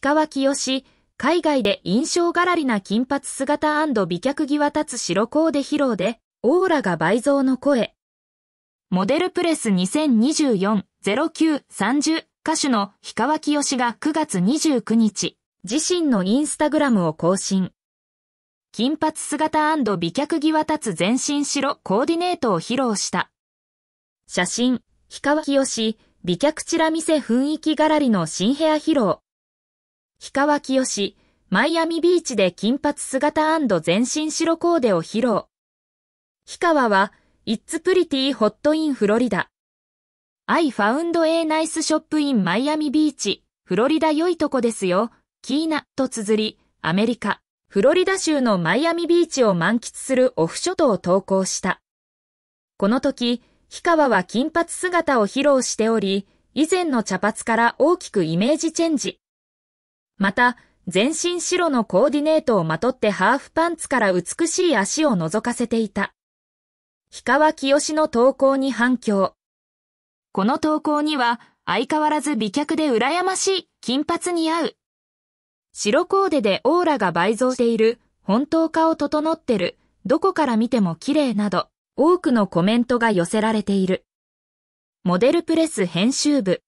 氷川清し、海外で印象がらりな金髪姿美脚際立つ白コーデ披露で、オーラが倍増の声。モデルプレス2024-09-30歌手の氷川清が9月29日、自身のインスタグラムを更新。金髪姿美脚際立つ全身白コーディネートを披露した。写真、氷川清、美脚チラ見せ雰囲気がらりの新ヘア披露。氷川きよし、マイアミビーチで金髪姿全身白コーデを披露。氷川は、It's Pretty Hot in Florida。I found a nice shop in Miami Beach, フロリダ良いとこですよ、キーナと綴り、アメリカ、フロリダ州のマイアミビーチを満喫するオフショットを投稿した。この時、氷川は金髪姿を披露しており、以前の茶髪から大きくイメージチェンジ。また、全身白のコーディネートをまとってハーフパンツから美しい足を覗かせていた。氷川きよしの投稿に反響。この投稿には、相変わらず美脚で羨ましい、金髪に合う。白コーデでオーラが倍増している、本当かを整ってる、どこから見ても綺麗など、多くのコメントが寄せられている。モデルプレス編集部。